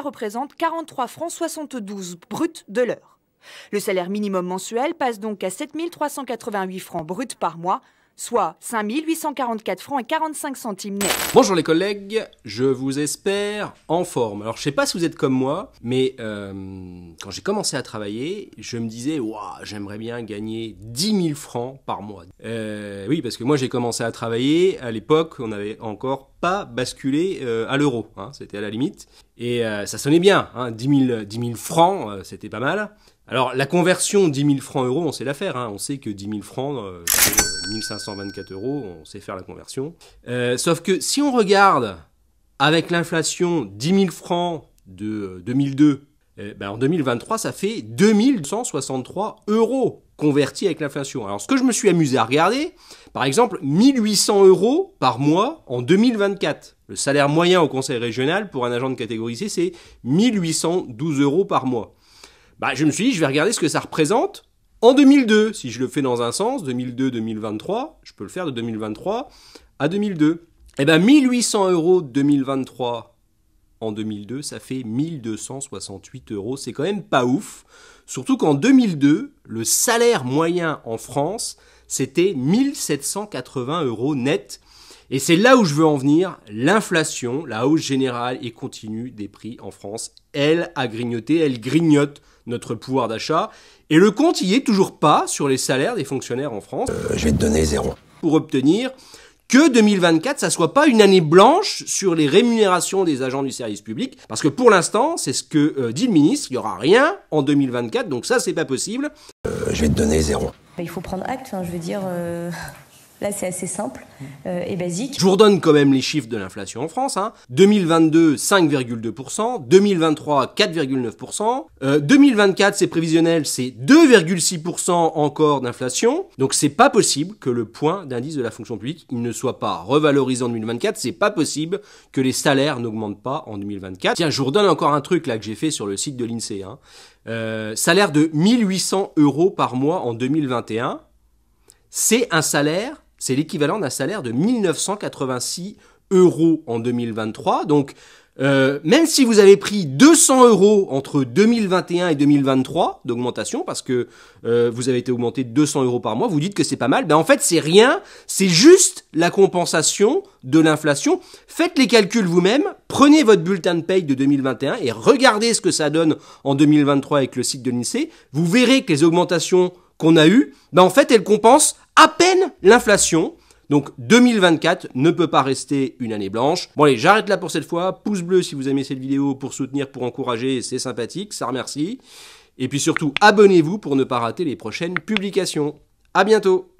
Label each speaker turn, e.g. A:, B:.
A: représente 43 francs 72 bruts de l'heure. Le salaire minimum mensuel passe donc à 7 francs bruts par mois, soit 5 844 francs et 45 centimes net. Bonjour les collègues, je vous espère en forme. Alors je sais pas si vous êtes comme moi, mais euh, quand j'ai commencé à travailler, je me disais waouh, j'aimerais bien gagner 10 000 francs par mois. Euh, oui, parce que moi j'ai commencé à travailler à l'époque, on avait encore basculer euh, à l'euro. Hein, c'était à la limite. Et euh, ça sonnait bien. 10, hein, 000, francs, euh, c'était pas mal. Alors, la conversion 10 000 francs euros, on sait la faire. Hein. on sait que 10 000 francs, 1524 euros, on sait faire la conversion. sauf que si on regarde avec l'inflation 10 000 francs de 2002, eh ben, en 2023, ça fait 2163 euros convertis avec l'inflation. Alors, ce que je me suis amusé à regarder, par exemple, 1800 euros par mois en 2024. Le salaire moyen au conseil régional pour un agent de catégorie C, c'est 1812 euros par mois. Bah, je me suis dit, je vais regarder ce que ça représente en 2002. Si je le fais dans un sens, 2002-2023, je peux le faire de 2023 à 2002. Eh ben, 1800 euros 2023 en 2002, ça fait 1268 euros. C'est quand même pas ouf. Surtout qu'en 2002, le salaire moyen en France, c'était 1780 euros net. Et c'est là où je veux en venir. L'inflation, la hausse générale et continue des prix en France, elle a grignoté, elle grignote notre pouvoir d'achat. Et le compte y est toujours pas sur les salaires des fonctionnaires en France. Euh, je vais te donner zéro. Pour obtenir que 2024, ça soit pas une année blanche sur les rémunérations des agents du service public, parce que pour l'instant, c'est ce que euh, dit le ministre, il n'y aura rien en 2024, donc ça, c'est pas possible. Euh, je vais te donner zéro. Bah, il faut prendre acte, hein, je veux dire... Euh, Là, c'est assez simple euh, et basique. Je vous redonne quand même les chiffres de l'inflation en France. 2022, 5,2%. 2023, 4,9%. 2024, c'est prévisionnel, c'est 2,6% encore d'inflation. Donc, c'est pas possible que le point d'indice de la fonction publique ne soit pas revalorisé en 2024. C'est pas possible que les salaires n'augmentent pas en 2024. Tiens, je vous redonne encore un truc là que j'ai fait sur le site de l'INSEE. Hein. Euh, salaire de 1800 euros par mois en 2021. C'est un salaire c'est l'équivalent d'un salaire de 1986 euros en 2023. Donc, euh, même si vous avez pris 200 euros entre 2021 et 2023 d'augmentation, parce que euh, vous avez été augmenté de 200 euros par mois, vous dites que c'est pas mal. Ben en fait, c'est rien, c'est juste la compensation de l'inflation. Faites les calculs vous-même, prenez votre bulletin de paye de 2021 et regardez ce que ça donne en 2023 avec le site de l'INSEE. Vous verrez que les augmentations qu'on a eu, ben en fait, elle compense à peine l'inflation. Donc 2024 ne peut pas rester une année blanche. Bon allez, j'arrête là pour cette fois. Pouce bleu si vous aimez cette vidéo pour soutenir, pour encourager, c'est sympathique, ça remercie. Et puis surtout, abonnez-vous pour ne pas rater les prochaines publications. À bientôt